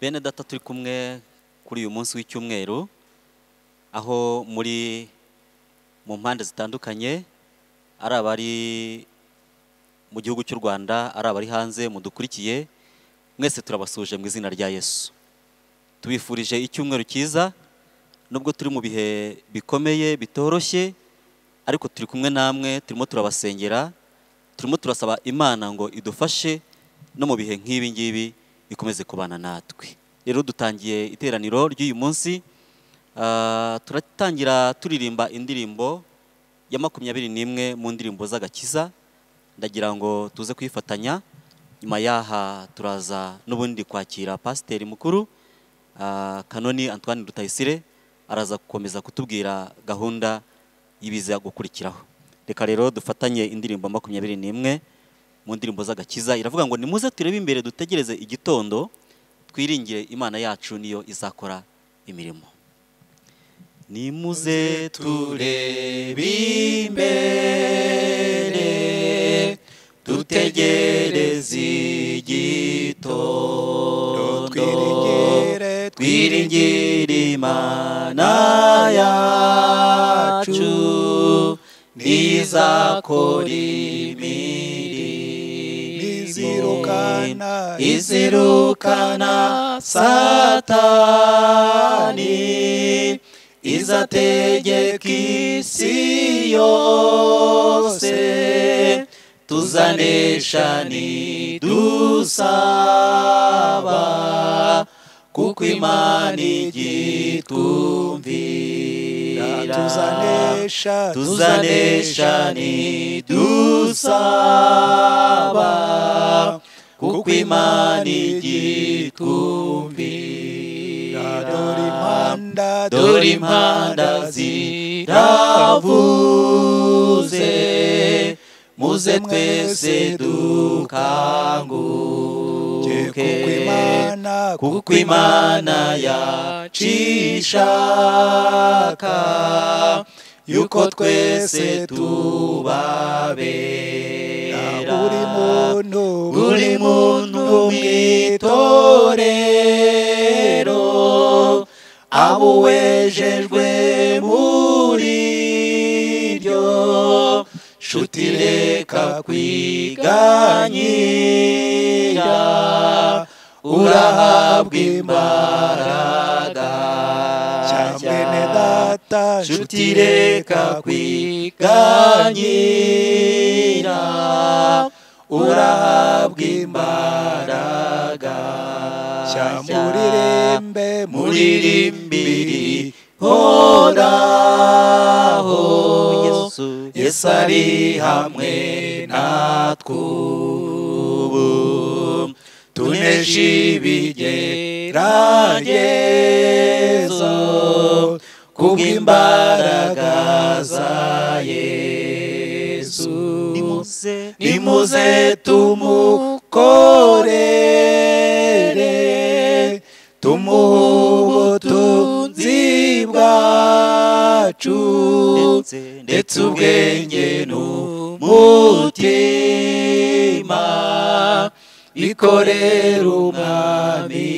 bene data turi kumwe kuri uyu munsi w'icyumweru aho muri mu mpande zitandukanye ari abari mu gihugu cy'u rwanda ari abari hanze mudukurikiye mwese turabasuje mu izina rya yesu tubifurije icyumweru cyiza nubwo turi mu bihe bikomeye bitoroshye ariko turi kumwe namwe turimo turabasengera turimo turasaba imana ngo idufashe no mu bihe nk'ibi ngibi ikomeze kubana natwe rero dutangiye iteraniro ry'uyu munsi ah, turatangira turirimba indirimbo ya makumyabiri n'imwe mu ndirimbo z'agakiza ndagira ngo tuze kwifatanya nyuma yaha turaza n'ubundi kwakira pasiteri mukuru ah, kanoni antoine rutayisire araza gukomeza kutubwira gahunda y'ibiza gukurikiraho reka rero dufatanye indirimbo makumyabiri n'imwe mu ndirimbo z'agakiza iravuga ngo nimuze turebe imbere dutegereze igitondo twiringire imana yacu niyo izakora imirimo nimuze turebe imbere dutegereze igitondo twiringire imana yacu nizakora izirukana izirukana satani izategeka isi yose tuzanesha ntidusaba kuko imana igitwumvira tuzanesha tuzanesha nidusaba kuko imana igitwumvira dore impanda dore impanda ziravuze muze twese dukaba kuko imana yacishaka yuko twese tubabera buri muntu buri muntu mu itorero abo wejejwe muri ryo nshuti reka kwiganyira urahabwa imbaraga cyane data nshuti reka kwiganyira urahabwa imbaraga muririmbe muririmbiri horaho yesu ari hamwe natwe ubu unesha ibigeragezo kubw'imbaraga za yesu nimuze tumukorere tumuhe bwacu ndetse ubwenge n'umutima ikorera umwami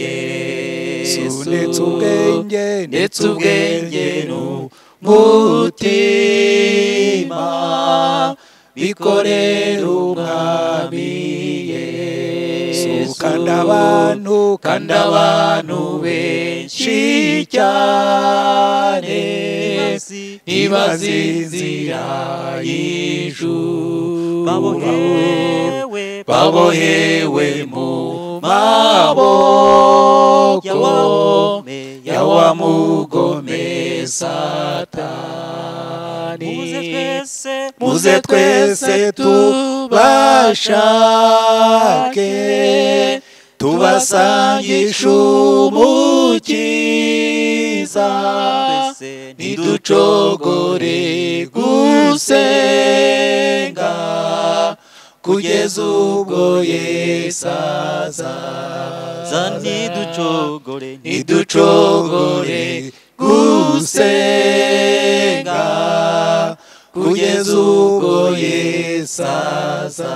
yesu ndetse ubwenge ndetse ubwenge n'umutima bikorera umwami yesu kandi abantu kandi abantu benshi cyane ntibazi y'ijuru babohewe mu maboko ya wa mugome satani cyane muze twese tubashake tubasangisha umukiza ntiducogore gusenga kugeza ubwo yesu azaza ntiducogore ntiducogore gusenga ku yezu ubwo yesazaza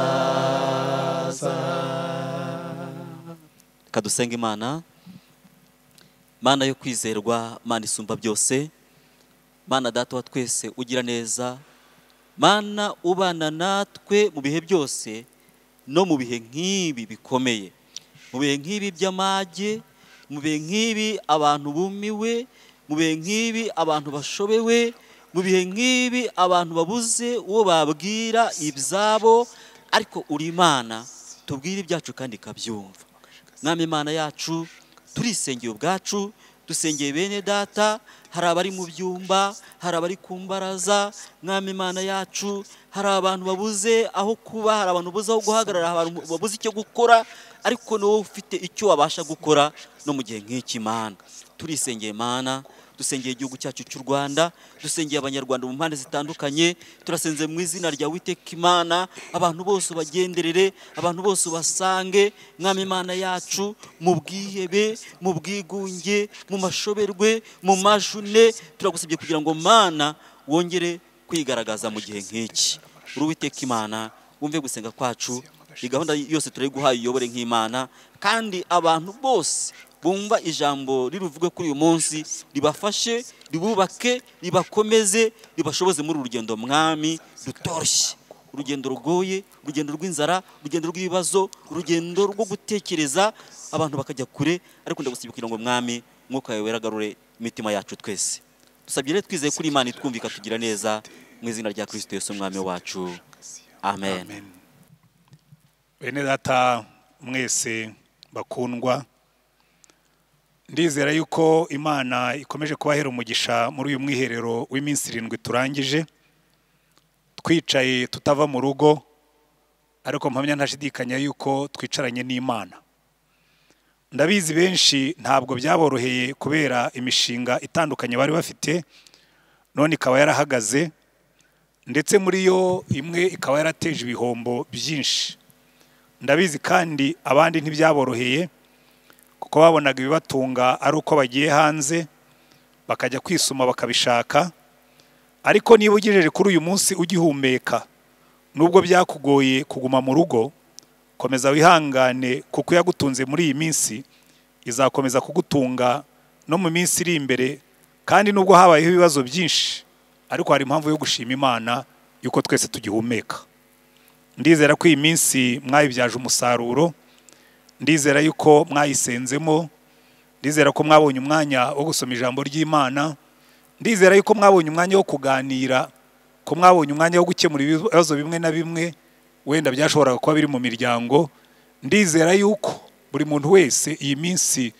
imana mana yo kwizerwa mana isumba byose mana data wa twese ugira neza mana ubana natwe mu bihe byose no mu bihe nk'ibi bikomeye mu bihe nk'ibi by'amage mu bihe nk'ibi abantu bumiwe mu bihe nk'ibi abantu bashobewe mu bihe nk'ibi abantu babuze uwo babwira ibyabo ariko uri imana tubwire ibyacu kandi ikabyumva mwami imana yacu turisengeye ubwacu dusengeye bene data hari abari mu byumba hari abari ku mbaraza mwami imana yacu hari abantu babuze aho kuba hari abantu babuze aho guhagarara abantu babuze icyo gukora ariko ni wowe ufite icyo wabasha gukora no mu gihe nk'iki mana turisengeye mana dusengeye igihugu cyacu cy'u rwanda dusengeye abanyarwanda mu mpande zitandukanye turasenze mu izina rya Imana abantu bose bagenderere abantu bose basange mwami imana yacu mu bwihebe mu bwigunge mu mashoberwe mu majune turagusabye kugira ngo mana wongere kwigaragaza mu gihe nk'iki uruwiteka imana wumve gusenga kwacu iyi gahunda yose turayiguhaye uyobore nk'imana kandi abantu bose bumva ijambo riruvuge kuri uyu munsi ribafashe ribubake ribakomeze ribashoboze muri urugendo mwami rutoroshye urugendo rugoye urugendo rw'inzara urugendo rw'ibibazo urugendo rwo gutekereza abantu bakajya kure ariko ndagusabye kugira ngo mwami mwuka yawe weragarure imitima yacu twese dusabye rero twizeye kuri imana itwumvika tugira neza mu izina rya kirisito yose umwami wacu amen bene data mwese bakundwa ndizera yuko imana ikomeje kubahera umugisha muri uyu mwiherero w'iminsi irindwi turangije twicaye tutava mu rugo ariko mpamya ntashidikanya yuko twicaranye n'imana ndabizi benshi ntabwo byaboroheye kubera imishinga itandukanye bari bafite none ikaba yarahagaze ndetse muri yo imwe ikaba yarateje ibihombo byinshi ndabizi kandi abandi ntibyaboroheye kuko babonaga ibibatunga ari uko bagiye hanze bakajya kwisuma bakabishaka ariko niba ugejeje kuri uyu munsi ugihumeka nubwo byakugoye kuguma mu rugo komeza wihangane kuko yagutunze muri iyi minsi izakomeza kugutunga no mu minsi iri imbere kandi nubwo habayeho ibibazo byinshi ariko hari impamvu yo gushima imana y'uko twese tugihumeka ndizera ko iyi minsi mwayibyaje umusaruro ndizera yuko mwayisenzemo ndizera ko mwabonye umwanya wo gusoma ijambo ry'imana ndizera yuko mwabonye umwanya wo kuganira ko mwabonye umwanya wo gukemura ibibazo bimwe na bimwe wenda byashoboraga kuba biri mu miryango ndizera yuko buri muntu wese iyi minsi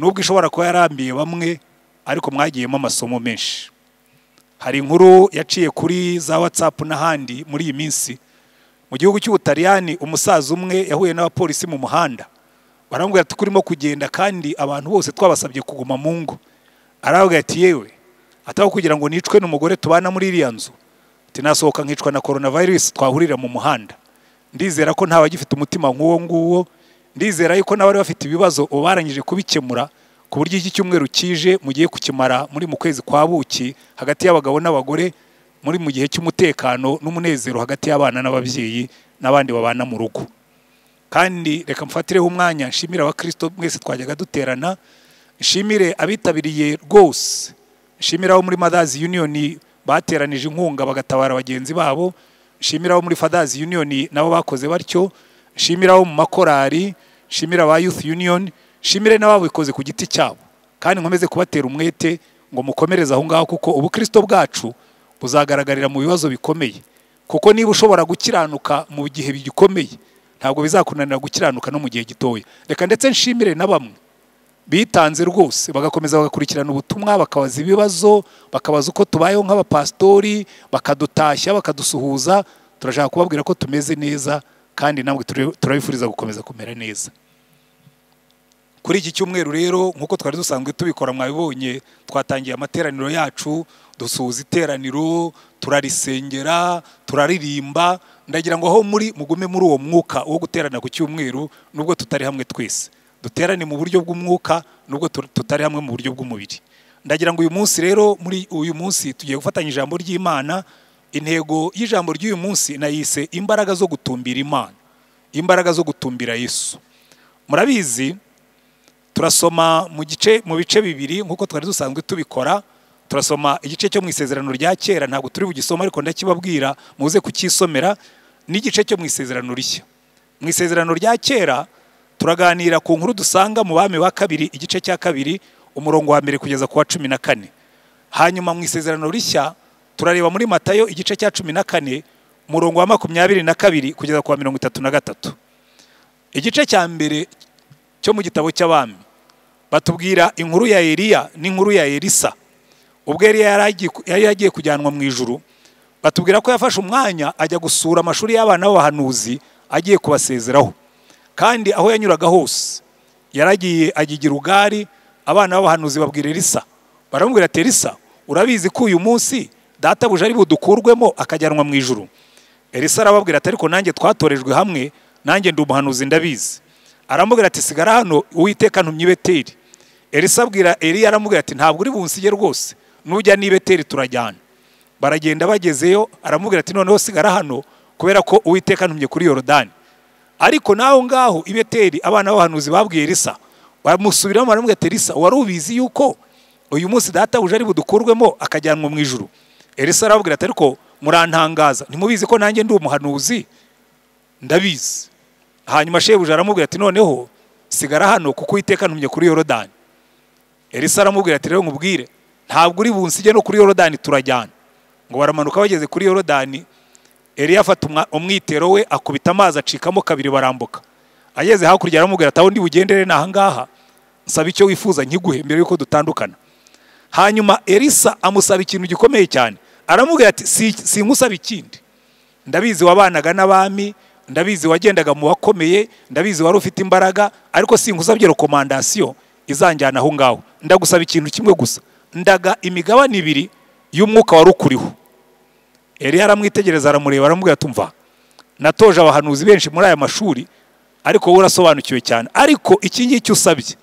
nubwo ishobora kuba yarambiye bamwe ariko mwagiyemo amasomo menshi hari inkuru yaciye kuri za watsapu n'ahandi muri iyi minsi mu gihugu cy'ubutaliyani umusaza umwe yahuye n'abapolisi mu muhanda barambwira ati kurimo kugenda kandi abantu bose twabasabye kuguma mu ngo arabwira ati yewe ataho kugira ngo nicwe n'umugore tubana muri iriya nzu nasohoka nkicwa na korona virusi twahurira mu muhanda ndizera ko ntawagifite umutima nk'uwo nguwo ndizera yuko n'abari bafite ibibazo ubu barangije kubikemura ku buryo iki cyumweru kije mugiye kukimara muri mu kwezi kwa buki hagati y'abagabo n'abagore muri mu gihe cy'umutekano n'umunezero hagati y'abana n'ababyeyi n'abandi babana mu rugo kandi reka mfatireho umwanya nshimire abakristo mwese twajyaga duterana nshimire abitabiriye rwose nshimire abo muri madazi yuniyoni bateranije inkunga bagatabara bagenzi babo nshimire abo muri fadazi yuniyoni nabo bakoze batyo nshimire abo mu makorari nshimire aba youth union nshimire n'ababikoze ku giti cyabo kandi nkomeze kubatera umwete ngo mukomereze aho ngaho kuko ubukristo bwacu buzagaragarira mu bibazo bikomeye kuko niba ushobora gukiranuka mu gihe bigikomeye ntabwo bizakunanira gukiranuka no mu gihe gitoya reka ndetse nshimire na bamwe bitanze rwose bagakomeza bagakurikirana ubutumwa bakabaza ibibazo bakabaza uko tubayeho nk'abapasitori bakadutashya bakadusuhuza turashaka kubabwira ko tumeze neza kandi namwe turabifuriza gukomeza kumera neza kuri iki cyumweru rero nk'uko twari dusanzwe tubikora mwabibonye twatangiye amateraniro yacu dusuhuza iteraniro turarisengera turaririmba ndagira ngo aho muri mugume muri uwo mwuka wo guterana ku cyumweru nubwo tutari hamwe twese duterane mu buryo bw'umwuka nubwo tutari hamwe mu buryo bw'umubiri ndagira ngo uyu munsi rero muri uyu munsi tugiye gufatanya ijambo ry'imana intego y'ijambo ry'uyu munsi nayise imbaraga zo gutumbira imana imbaraga zo gutumbira yesu murabizi turasoma mu gice mu bice bibiri nk'uko twari dusanzwe tubikora turasoma igice cyo mu isezerano rya kera ntabwo turi bugisoma ariko ndakibabwira muze kucyisomera n'igice cyo mu isezerano rishya mu isezerano rya kera turaganira ku nkuru dusanga mu bami wa kabiri igice cya kabiri umurongo wa mbere kugeza ku wa cumi na kane hanyuma mu isezerano rishya turareba muri matayo igice cya cumi na kane umurongo wa makumyabiri na kabiri kugeza ku wa mirongo itatu na gatatu igice cya mbere cyo mu gitabo cy'abami batubwira inkuru ya Eliya n'inkuru ya Elisa ubwo Eliya yari yagiye kujyanwa mu ijuru batubwira ko yafashe umwanya ajya gusura amashuri y'abana b'abahanuzi agiye kubasezeraho kandi aho yanyuraga hose yaragiye agigira ugari abana b'abahanuzi babwira Elisa baramubwira ati Elisa urabizi ko uyu munsi databuja ari budukurwemo akajyanwa mu ijuru Elisa arababwira ati ariko nanjye twatorejwe hamwe nanjye ndi umuhanuzi ndabizi aramubwira ati sigara hano uwiteka ntumye i elisa abwira Eli aramubwira ati ntabwo uri bunsige rwose nujya n'i beteri turajyana baragenda bagezeyo aramubwira ati noneho sigara hano kubera ko uwiteka ntumye kuri yorodani ariko naho ngaho i beteri abana b'abahanuzi babwiye elisa bamusubiramo baramubwira ati elisa wari ubizi yuko uyu munsi data uje ari budukurwemo akajyanwa mu ijuru elisa arababwira ati ariko murantangaza ntimubizi ko nanjye ndi umuhanuzi ndabizi hanyuma shebuja aramubwira ati noneho sigara hano kuko Uwiteka ntumye kuri yorodani elisa aramubwira ati rero ubwire ntabwo uri bunsige no kuri yorodani turajyana ngo baramanuka bageze kuri yorodani eliya afata umwitero we akubita amazi acikamo kabiri barambuka ageze hakurya aramubwira ati aho ndi bugendere ni ahangaha nsaba icyo wifuza nkiguhe mbere yuko dutandukana hanyuma elisa amusaba ikintu gikomeye cyane aramubwira ati si nkusaba ikindi ndabizi wabanaga n'abami ndabizi wagendaga mu bakomeye ndabizi wari ufite imbaraga ariko singuzabye rekomandasiyo izanjyana aho ngaho ndagusaba ikintu kimwe gusa ndaga imigabane ibiri y'umwuka wari ukuriho yari yaramwitegereza aramureba aramubwira atumva natoje abahanuzi benshi muri aya mashuri ariko wowe urasobanukiwe cyane ariko iki ngiki usabye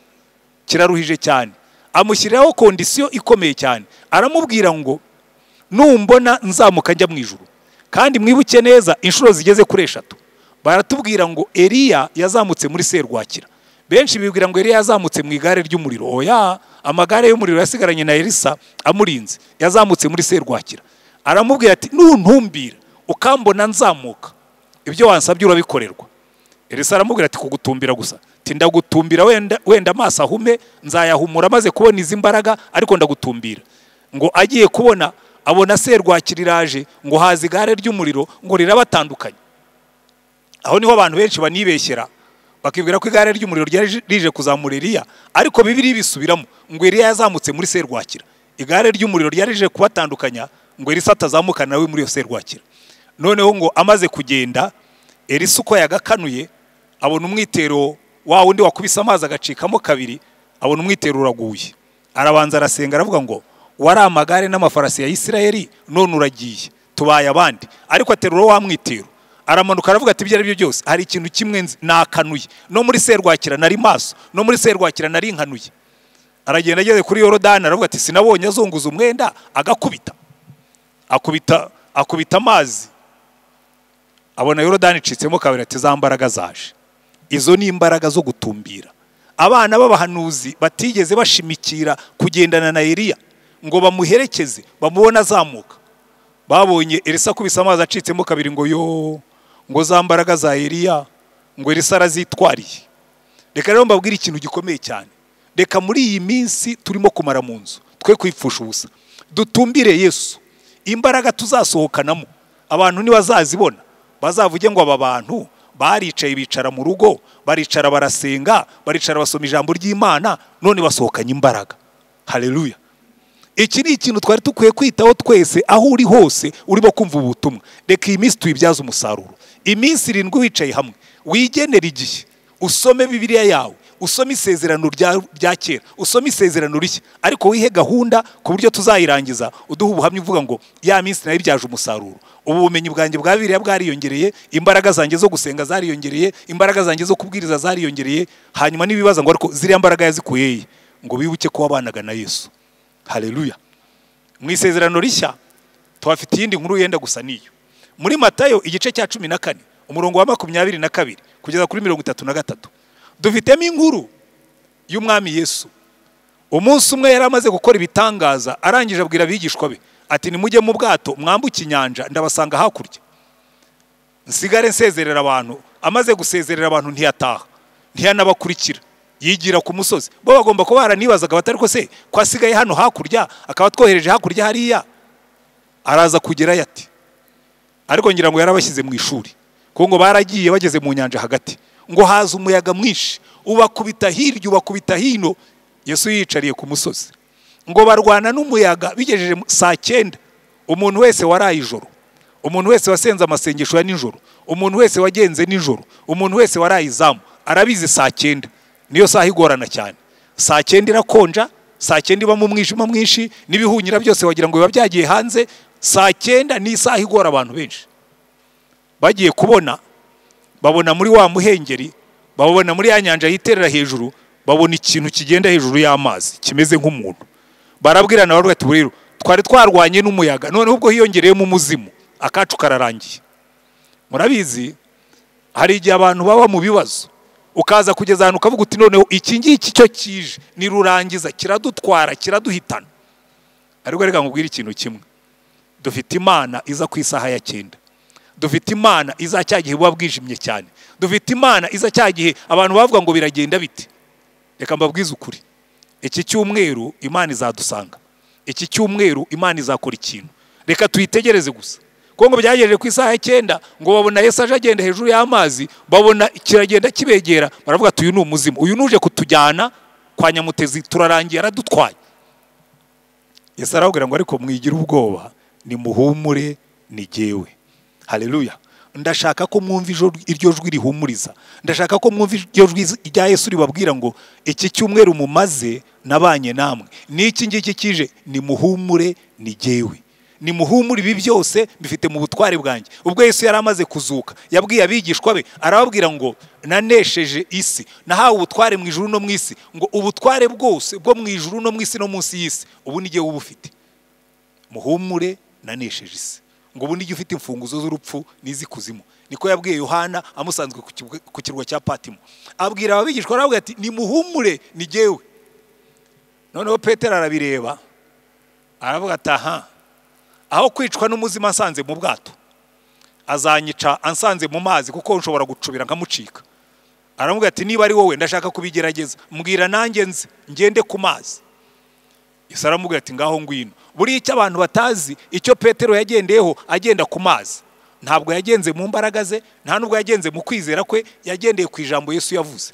kiraruhije cyane amushyiriraho kondisiyo ikomeye cyane aramubwira ngo numbona nzamuka njya mu ijuru kandi mwibuke neza inshuro zigeze kuri eshatu baratubwira ngo Eliya yazamutse muri serwakira benshi bibwira ngo eriya yazamutse mu igare ry'umuriro oya amagare y'umuriro yasigaranye na elisa amurinze yazamutse muri serwakira aramubwira ati nuntumbira ukambona nzamuka ibyo wansabye urabikorerwa elisa aramubwira ati kugutumbira gusa ndagutumbira wenda wenda amaso ahume nzayahumura maze kubona izi mbaraga ariko ndagutumbira ngo agiye kubona abona serwakira iraje ngo haza igare ry'umuriro ngo rirabatandukanye aho niho abantu benshi banibeshyera bakibwira ko igare ry'umuriro ryari rije kuzamura Eliya ariko bibiriya bisubiramo ngo Eliya yazamutse muri serwakira igare ry'umuriro ryari rije kubatandukanya ngo Elisa atazamuka nawe muri iyo serwakira noneho ngo amaze kugenda Elisa uko yagakanuye abona umwitero wa wundi wakubise amazi agacikamo kabiri abona umwitero uraguye arabanza arasenga aravuga ngo wari amagare n'amafarasi ya Isirayeli none uragiye tubaye abandi ariko aterura wa mwitero aramanuka aravuga ati ibyo ari byo byose hari ikintu kimwe nakanuye no muri serwakira nari maso no muri serwakira nari nkanuye aragenda ageze kuri yorodani aravuga ati sinabonye azunguza umwenda agakubita akubita akubita amazi abona yorodani icitsemo kabiri ati za mbaraga zaje izo ni imbaraga zo gutumbira abana b'abahanuzi batigeze bashimikira kugendana na Eliya ngo bamuherekeze bamubone azamuka babonye erisa akubise amazi acitsemo kabiri ngo yo ngo za mbaraga za Eliya ngo Elisa arazitwariye reka rero mbabwire ikintu gikomeye cyane reka muri iyi minsi turimo kumara mu nzu twe kwipfusha ubusa dutumbire yesu imbaraga tuzasohokanamo abantu ntibazazibona bazavuge ngo aba bantu baricaye bicara mu rugo baricara barasenga baricara basoma ijambo ry'imana none basohokanye imbaraga hareruya iki ni ikintu twari dukwiye kwitaho twese aho uri hose urimo kumva ubutumwa butumwa reka iyi minsi tuyibyaze umusaruro iminsi irindwi wicaye hamwe wigenera igihe usome Bibiliya yawe usome isezerano rya kera usome isezerano rishya ariko wihe gahunda ku buryo tuzayirangiza uduha ubuhamya uvuga ngo ya minsi nayo ibyaje umusaruro ubu bumenyi bwanjye bwa bibiriya bwariyongereye imbaraga zanjye zo gusenga zariyongereye imbaraga zanjye zo kubwiriza zariyongereye hanyuma n'ibibaza ngo ariko ziriya mbaraga yazikuyeye ngo bibuke ko wabanaga na yesu hareruya mu isezerano rishya tuhafite iyindi nkuru yenda gusa n'iyo muri matayo igice cya cumi na kane umurongo wa makumyabiri na kabiri kugeza kuri mirongo itatu na gatatu dufitemo inkuru y'umwami yesu umunsi umwe yari amaze gukora ibitangaza arangije abwira abigishwa be ati nimujye mu bwato mwambuke inyanja ndabasanga hakurya nsigare nsezerera abantu amaze gusezerera abantu ntiyataha ntiyanabakurikira yigira ku musozi bo bagomba kuba baranibazaga batari ko se ko asigaye hano hakurya akaba atwohereje hakurya hariya araza kugerayo ati ariko ngira ngo yarabashyize mu ishuri kuko ngo baragiye bageze mu nyanja hagati ngo haza umuyaga mwinshi ubakubita hirya ubakubita hino yesu yicariye ku musozi ngo barwana n'umuyaga bigejeje saa cyenda umuntu wese waraye ijoro umuntu wese wasenze amasengesho ya nijoro umuntu wese wagenze nijoro umuntu wese waraye izamu arabizi saa cyenda niyo saha igorana cyane saa cyenda irakonja saa cyenda ibamo umwijima mwinshi n'ibihunyira byose wagira ngo biba byagiye hanze saa cyenda ni isaha igora abantu benshi bagiye kubona babona muri wa muhengeri babona muri ya nyanja yiterera hejuru babona ikintu kigenda hejuru y'amazi kimeze nk'umuntu barabwirana na ati rero twari twarwanye n'umuyaga noneho ubwo hiyongereyemo umuzimu akacu kararangiye murabizi hari igihe abantu baba mu bibazo ukaza kugeza ahantu ukavuga uti noneho iki ngiki cyo kije ni rurangiza kiradutwara kiraduhitana ariko reka nkubwire ikintu kimwe dufite imana iza ku isaha ya cyenda dufite imana iza cya gihe buba bwijimye cyane dufite imana iza cya gihe abantu bavuga ngo biragenda bite reka mbabwize ukuri iki cyumweru imana izadusanga iki cyumweru imana izakora ikintu reka tuyitegereze gusa kuko ngo byagejeje ku isaha icyenda ngo babona yesu aje agenda hejuru y'amazi babona kiragenda kibegera baravuga ati uyu ni umuzimu uyu nuje kutujyana kwa nyamutezi turarangiye aradutwaye yesu arababwira ngo ariko mwigire ubwoba nimuhumure ni jyewe hareruya ndashaka ko mwumva iryo jwi rihumuriza ndashaka ko mwumva iryo jwi rya Yesu ribabwira ngo iki cyumweru mumaze nabanye namwe n'iki ngiki kije ni muhumure ni jyewe nimuhumure ibi byose bifite mu butware bwanjye ubwo Yesu yari amaze kuzuka yabwiye abigishwa be arababwira ngo nanesheje isi nahawe ubutware mu ijuru no mu isi ngo ubutware bwose bwo mu ijuru no mu isi no munsi y'isi ubu ni jyewe uba ufite muhumure nanesheje isi ngo ubu nijya ufite imfunguzo z'urupfu n'iz'ikuzimu niko yabwiye yohana amusanzwe ku kirwa cya patimo abwira ababigishwa arabwira ati nimuhumure jyewe noneho petero arabireba aravuga ati aha aho kwicwa n'umuzima asanze mu bwato azanyica ansanze mu mazi kuko nshobora gucubira nkamucika aravuga ati niba ari wowe ndashaka kubigerageza mbwira nanjye nzi ngende ku mazi yesu aramubwira ati ngaho ngwino buriya icyo abantu batazi icyo petero yagendeyeho agenda ku mazi ntabwo yagenze mu mbaraga ze nta nubwo yagenze mu kwizera kwe yagendeye ku ijambo yesu yavuze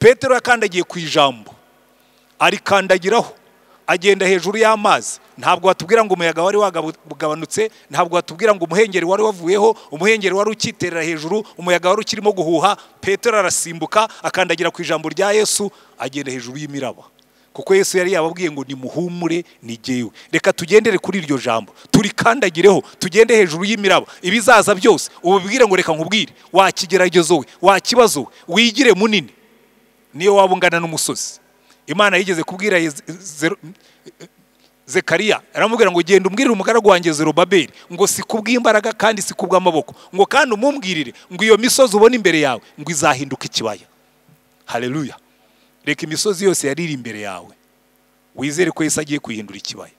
petero yakandagiye ku ijambo arikandagiraho agenda hejuru y'amazi ntabwo watubwira ngo umuyaga wari wagabanutse ntabwo watubwira ngo umuhengeri wari wavuyeho umuhengeri wari ukiterera hejuru umuyaga wari ukirimo guhuha petero arasimbuka akandagira ku ijambo rya yesu agenda hejuru y'imiraba kuko yesu yari yababwiye ngo nimuhumure nigewe reka tugendere kuri iryo jambo turikandagireho tugende hejuru y'imiraba ibizaza byose ububwire ngo reka nkubwire wakigeragezo we wakibazo we wigire munini niyo waba ungana n'umusozi imana yigeze kubwira zekariya aramubwira ngo genda umbwirire umugaragu wanjye zerubabeli ngo si kubw'imbaraga kandi si kubw'amaboko ngo kandi umumbwirire ngo iyo misozi ubone imbere yawe ngo izahinduka ikibaya hareruya reka imisozi yose yari iri imbere yawe wizere ko yesu agiye kuyihindura ikibaya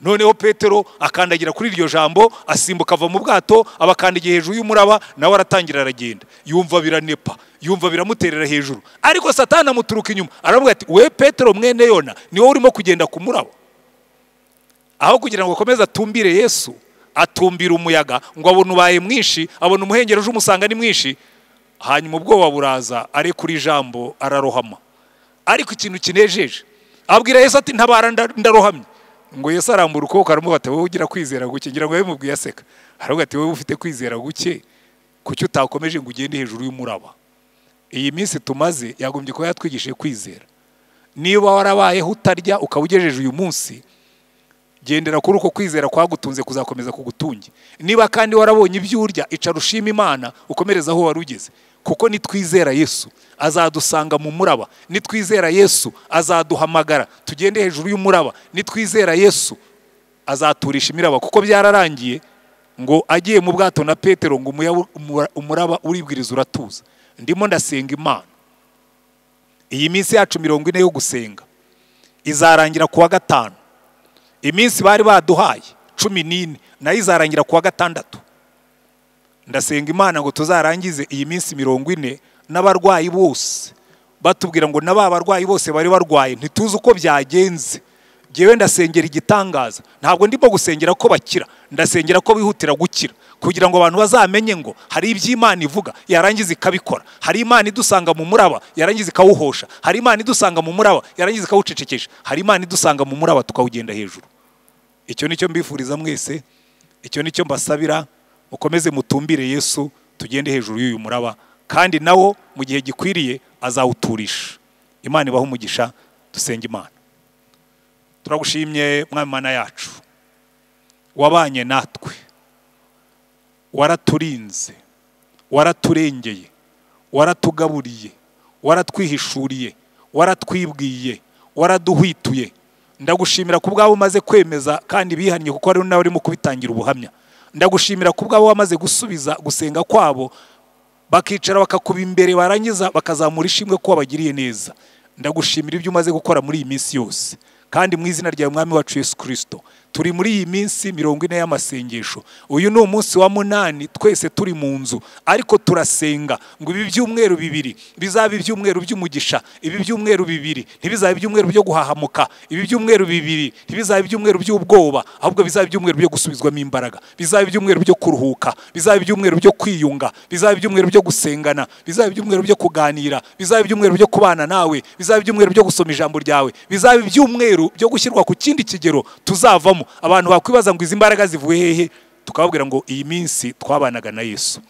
noneho petero akandagira kuri iryo jambo asimbuka ava mu bwato abakandagiye hejuru y'umuraba nawe aratangira aragenda yumva biranepa yumva biramuterera hejuru ariko satana amuturuka inyuma aravuga ati we petero mwene yona ni urimo kugenda ku muraba aho kugira ngo akomeze atumbire yesu atumbira umuyaga ngo abone ubaye mwinshi abone umuhengeri uje umusanga ni mwinshi hanyuma ubwoba buraza ari kuri jambo ararohama ariko ikintu kinejeje abwira yesu ati ntabara ndarohamye ngo yesu arambura ukuboko aramuha wowe ugira kwizera guke ngira ngo yabimubwiye aseka aravuga ati wowe ufite kwizera guke kuki utakomeje ngo ugende hejuru y'umuraba iyi minsi tumaze yagombye kuba yatwigishije kwizera niba warabayeho utarya ukaba ugejeje uyu munsi gendera kuri uko kwizera kwagutunze kuzakomeza kugutunge niba kandi warabonye ibyo urya icara ushima imana ukomereza aho wari ugeze kuko nitwizera yesu azadusanga mu muraba nitwizera yesu azaduhamagara tugende hejuru y'umuraba nitwizera yesu azaturisha imiraba kuko byararangiye ngo agiye mu bwato na petero ngo umuraba uribwiriza uratuza ndimo ndasenga imana iyi minsi yacu mirongo ine yo gusenga izarangira ku wa gatanu iminsi bari baduhaye cumi n'ine nayo izarangira ku wa gatandatu ndasenga imana ngo tuzarangize iyi minsi mirongo ine n'abarwayi bose batubwira ngo na barwayi bose bari barwaye ntituzi uko byagenze ngewe ndasengera igitangaza ntabwo ndimo gusengera ko bakira ndasengera ko bihutira gukira kugira ngo abantu bazamenye ngo hari ibyo imana ivuga yarangiza ikabikora hari imana idusanga mu muraba yarangiza ikawuhosha hari imana idusanga mu muraba yarangiza ikawucecekesha hari imana idusanga mu muraba tukawugenda hejuru icyo ni nicyo mbifuriza mwese icyo nicyo mbasabira mukomeze mutumbire yesu tugende hejuru y'uyu muraba kandi nawo mu gihe gikwiriye azawuturisha imana ibaho umugisha dusenga imana turagushimye mwami mana yacu wabanye natwe waraturinze waraturengeye waratugaburiye waratwihishuriye waratwibwiye waraduhwituye ndagushimira ku bwawe umaze kwemeza kandi bihanye kuko ari hari n'abarimo kubitangira ubuhamya ndagushimira ku bwabo wamaze gusubiza gusenga kwabo bakicara bakakuba imbere barangiza bakazamura ishimwe ko wabagiriye neza ndagushimira ibyo umaze gukora muri iyi minsi yose kandi mu izina rya umwami wacu Yesu Kristo turi muri iyi minsi mirongo ine y'amasengesho uyu ni umunsi wa munani twese turi mu nzu ariko turasenga ngo ibi byumweru bibiri bizaba ibyumweru by'umugisha ibi byumweru bibiri ntibizaba ibyumweru byo guhahamuka ibi byumweru bibiri ntibizaba ibyumweru by'ubwoba ahubwo bizaba ibyumweru byo gusubizwamo imbaraga bizaba ibyumweru byo kuruhuka bizaba ibyumweru byo kwiyunga bizaba ibyumweru byo gusengana bizaba ibyumweru byo kuganira bizaba ibyumweru byo kubana nawe bizaba ibyumweru byo gusoma ijambo ryawe bizaba ibyumweru kigero byo gushyirwa ku kindi kigero tuzavamo abantu bakwibaza ngo izi imbaraga zivuye hehe tukababwira ngo iyi minsi twabanaga na yesu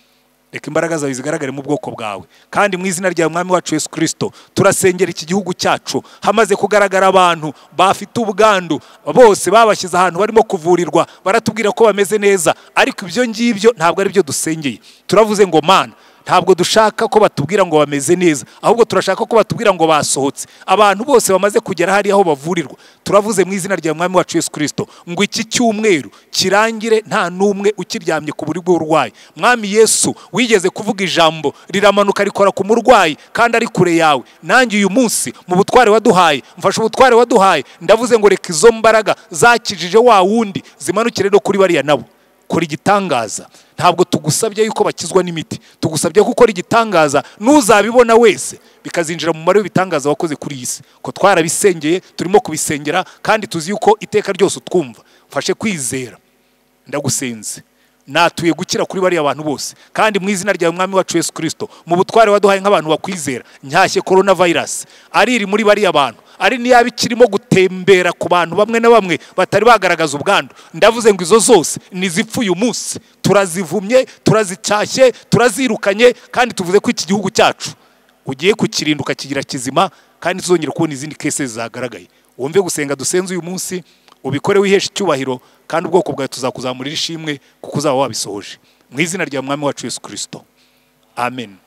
reka imbaraga zawe zigaragare mu bwoko bwawe kandi mu izina rya mwami wacu yesu kirisito turasengera iki gihugu cyacu hamaze kugaragara abantu bafite ubwandu bose babashyize ahantu barimo kuvurirwa baratubwira ko bameze neza ariko ibyo ngibyo ntabwo ari byo dusengeye turavuze ngo mana ntabwo dushaka ko batubwira ngo bameze neza ahubwo turashaka ko batubwira ngo basohotse abantu bose bamaze kugera hariya aho bavurirwa turavuze mu izina rya mwami wacu yesu kirisito ngo iki cyumweru kirangire nta n'umwe ukiryamye ku buri bw'urwayi mwami yesu wigeze kuvuga ijambo riramanuka rikora ku murwayi kandi ari kure yawe nanjye uyu munsi mu butware waduhaye mfashe ubutware waduhaye ndavuze ngo reka izo mbaraga zakijije wa wundi zimanukire no kuri bariya nabo kora igitangaza ntabwo tugusabye yuko bakizwa n'imiti tugusabye gukora igitangaza n'uzabibona wese bikazinjira mu mubare w'ibitangaza wakoze kuri iyi si ko twarabisengeye turimo kubisengera kandi tuzi yuko iteka ryose twumva mfashe kwizera ndagusenze natuye gukira kuri bariya bantu bose kandi mu izina ryawe mwami wacu Yesu kirisito mu butware waduhaye nk'abantu bakwizera nyashye korona vayirasi ari iri muri bariya bantu ari n'iyaba ikirimo gutembera ku bantu bamwe na bamwe batari bagaragaza ubwandu ndavuze ngo izo zose nizipfuye umunsi turazivumye turazicyashye turazirukanye kandi tuvuze ko iki gihugu cyacu ugiye kukirinda ukakigira kizima kandi tuzongera kubona izindi kese zagaragaye wumve gusenga dusenze uyu munsi ubikore wihesha icyubahiro kandi ubwoko bwawe tuzakuzamurira ishimwe kuko uzaba wabisohoje mu izina rya mwami wacu yesu kirisito amen